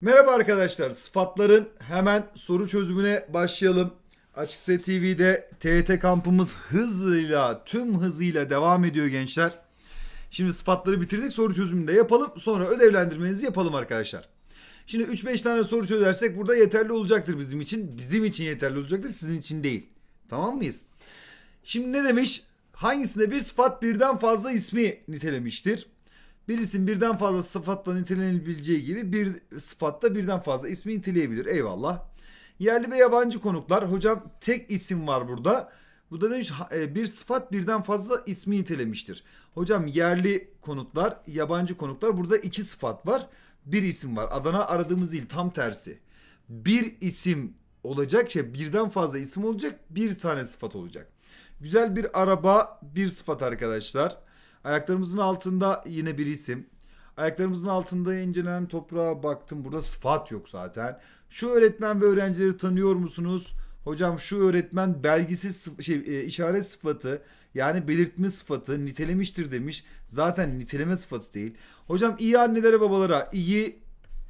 Merhaba arkadaşlar. Sıfatların hemen soru çözümüne başlayalım. Açıkse TV'de TYT kampımız hızıyla, tüm hızıyla devam ediyor gençler. Şimdi sıfatları bitirdik. Soru çözümünü de yapalım. Sonra ödevlendirmenizi yapalım arkadaşlar. Şimdi 3-5 tane soru çözersek burada yeterli olacaktır bizim için. Bizim için yeterli olacaktır. Sizin için değil. Tamam mıyız? Şimdi ne demiş? Hangisinde bir sıfat birden fazla ismi nitelemiştir? Bir isim birden fazla sıfatla nitelenebileceği gibi bir sıfatta birden fazla ismi niteleyebilir. Eyvallah. Yerli ve yabancı konuklar. Hocam tek isim var burada. Bu da demiş e, bir sıfat birden fazla ismi nitelemiştir. Hocam yerli konutlar, yabancı konuklar. burada iki sıfat var. Bir isim var. Adana aradığımız değil tam tersi. Bir isim olacak şey birden fazla isim olacak bir tane sıfat olacak. Güzel bir araba bir sıfat arkadaşlar. Ayaklarımızın altında yine bir isim. Ayaklarımızın altında incelenen toprağa baktım. Burada sıfat yok zaten. Şu öğretmen ve öğrencileri tanıyor musunuz? Hocam şu öğretmen belgisiz şey e, işaret sıfatı yani belirtme sıfatı nitelemiştir demiş. Zaten niteleme sıfatı değil. Hocam iyi annelere babalara iyi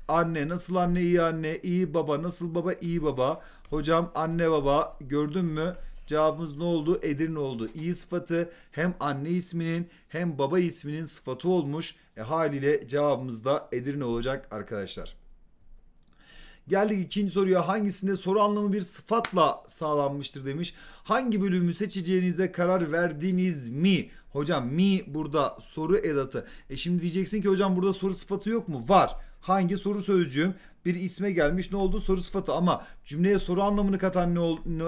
anne nasıl anne iyi anne iyi baba nasıl baba iyi baba. Hocam anne baba gördün mü? Cevabımız ne oldu? Edirne oldu. İyi sıfatı hem anne isminin hem baba isminin sıfatı olmuş. E, haliyle cevabımız da Edirne olacak arkadaşlar. Geldik ikinci soruya hangisinde soru anlamı bir sıfatla sağlanmıştır demiş. Hangi bölümü seçeceğinize karar verdiniz mi? Hocam mi burada soru edatı. E şimdi diyeceksin ki hocam burada soru sıfatı yok mu? Var hangi soru sözcüğüm bir isme gelmiş ne oldu soru sıfatı ama cümleye soru anlamını katan ne oldu ne,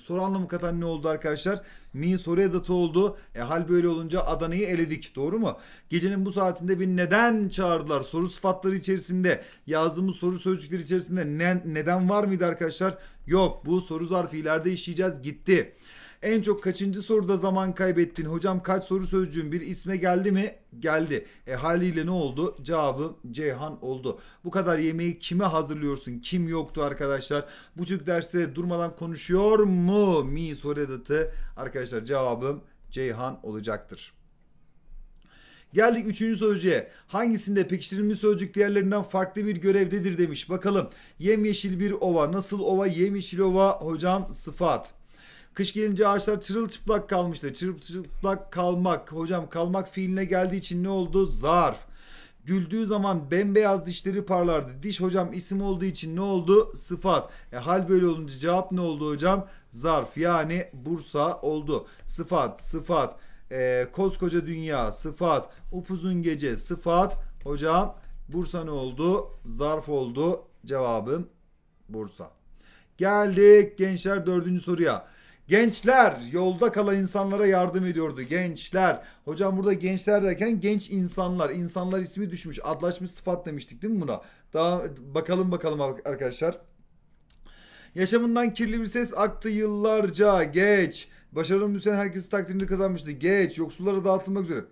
soru anlamı katan ne oldu arkadaşlar mi soru edatı oldu e, hal böyle olunca Adana'yı eledik doğru mu gecenin bu saatinde bir neden çağırdılar soru sıfatları içerisinde yazdığımız soru sözcükleri içerisinde ne, neden var mıydı arkadaşlar yok bu soru zarfı ileride işleyeceğiz gitti en çok kaçıncı soruda zaman kaybettin? Hocam kaç soru sözcüğün bir isme geldi mi? Geldi. E haliyle ne oldu? Cevabı Ceyhan oldu. Bu kadar yemeği kime hazırlıyorsun? Kim yoktu arkadaşlar? Bu çocuk derste durmadan konuşuyor mu? Mi soredatı. Arkadaşlar cevabım Ceyhan olacaktır. Geldik üçüncü sözcüğe. Hangisinde pekiştirilmiş sözcük diğerlerinden farklı bir görevdedir demiş. Bakalım. Yemyeşil bir ova. Nasıl ova? Yemyeşil ova. Hocam sıfat. Kış gelince ağaçlar çırılçıplak kalmıştı. Çırılçıplak kalmak. Hocam kalmak fiiline geldiği için ne oldu? Zarf. Güldüğü zaman bembeyaz dişleri parlardı. Diş hocam isim olduğu için ne oldu? Sıfat. E, hal böyle olunca cevap ne oldu hocam? Zarf yani Bursa oldu. Sıfat, sıfat, e, koskoca dünya, sıfat, upuzun gece, sıfat. Hocam Bursa ne oldu? Zarf oldu. Cevabım Bursa. Geldik gençler dördüncü soruya. Gençler yolda kalan insanlara yardım ediyordu. Gençler. Hocam burada gençler derken genç insanlar. İnsanlar ismi düşmüş. Adlaşmış sıfat demiştik değil mi buna? Daha bakalım bakalım arkadaşlar. Yaşamından kirli bir ses aktı yıllarca. Geç. Başarılı müsen herkesi takdirini kazanmıştı. Geç. Yoksullara dağıtılmak üzere.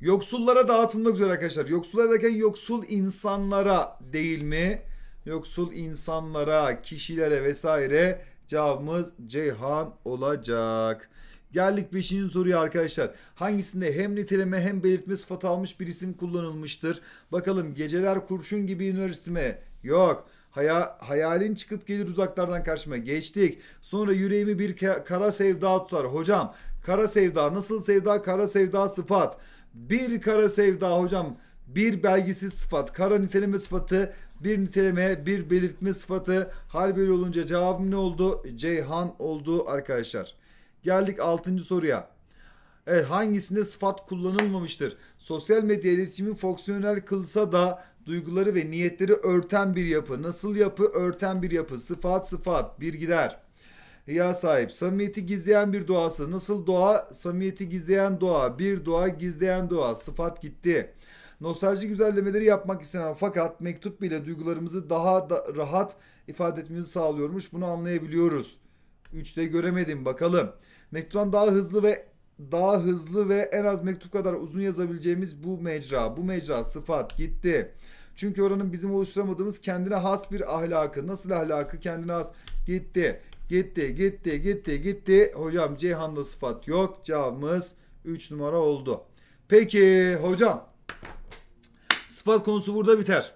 Yoksullara dağıtılmak üzere arkadaşlar. Yoksullar derken yoksul insanlara değil mi? Yoksul insanlara, kişilere vesaire Cevabımız Ceyhan olacak. Geldik 5. soruya arkadaşlar. Hangisinde hem niteleme hem belirtme sıfatı almış bir isim kullanılmıştır? Bakalım geceler kurşun gibi iner üniversiteme. Yok. Haya, hayalin çıkıp gelir uzaklardan karşıma geçtik. Sonra yüreğimi bir kara sevda tutar. Hocam kara sevda nasıl sevda kara sevda sıfat. Bir kara sevda hocam bir belgisiz sıfat kara niteleme sıfatı bir niteleme, bir belirtme sıfatı hal böyle olunca cevabım ne oldu? Ceyhan oldu arkadaşlar. Geldik 6. soruya. Evet, hangisinde sıfat kullanılmamıştır? Sosyal medya iletişimi fonksiyonel kılsa da duyguları ve niyetleri örten bir yapı. Nasıl yapı? Örten bir yapı. Sıfat sıfat bir gider. Ya sahip. Samimiyeti gizleyen bir doğası. Nasıl doğa? Samimiyeti gizleyen doğa. Bir doğa gizleyen doğa. Sıfat gitti. Nostalji güzellemeleri yapmak istemem fakat mektup bile duygularımızı daha da rahat ifade etmemizi sağlıyormuş. Bunu anlayabiliyoruz. 3'te göremedim bakalım. Mektuptan daha hızlı ve daha hızlı ve en az mektup kadar uzun yazabileceğimiz bu mecra. Bu mecra sıfat gitti. Çünkü oranın bizim oluşturamadığımız kendine has bir ahlakı. Nasıl ahlakı? Kendine has. Gitti. Gitti. Gitti. Gitti. Gitti. Hocam Ceyhan'da sıfat yok. Cevabımız 3 numara oldu. Peki hocam Sıfat konusu burada biter.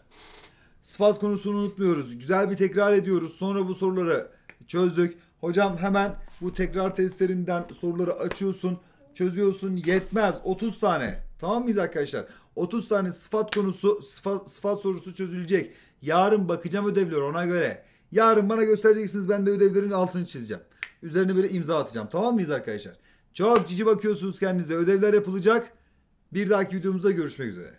Sıfat konusunu unutmuyoruz. Güzel bir tekrar ediyoruz. Sonra bu soruları çözdük. Hocam hemen bu tekrar testlerinden soruları açıyorsun, çözüyorsun. Yetmez 30 tane. Tamam mıyız arkadaşlar? 30 tane sıfat konusu, sıfat, sıfat sorusu çözülecek. Yarın bakacağım ödevleri, ona göre. Yarın bana göstereceksiniz ben de ödevlerin altını çizeceğim. Üzerine böyle imza atacağım. Tamam mıyız arkadaşlar? Çok cici bakıyorsunuz kendinize. Ödevler yapılacak. Bir dahaki videomuzda görüşmek üzere.